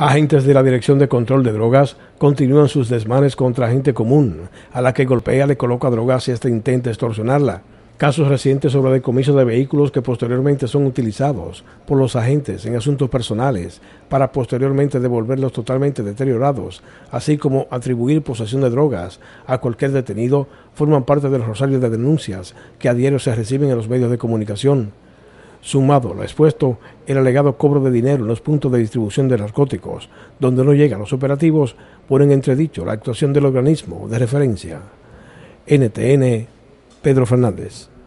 Agentes de la Dirección de Control de Drogas continúan sus desmanes contra gente común, a la que golpea, le coloca drogas y hasta intenta extorsionarla. Casos recientes sobre decomiso de vehículos que posteriormente son utilizados por los agentes en asuntos personales para posteriormente devolverlos totalmente deteriorados, así como atribuir posesión de drogas a cualquier detenido, forman parte del rosario de denuncias que a diario se reciben en los medios de comunicación sumado lo expuesto el alegado cobro de dinero en los puntos de distribución de narcóticos, donde no llegan los operativos, ponen entredicho la actuación del organismo de referencia. NTN, Pedro Fernández.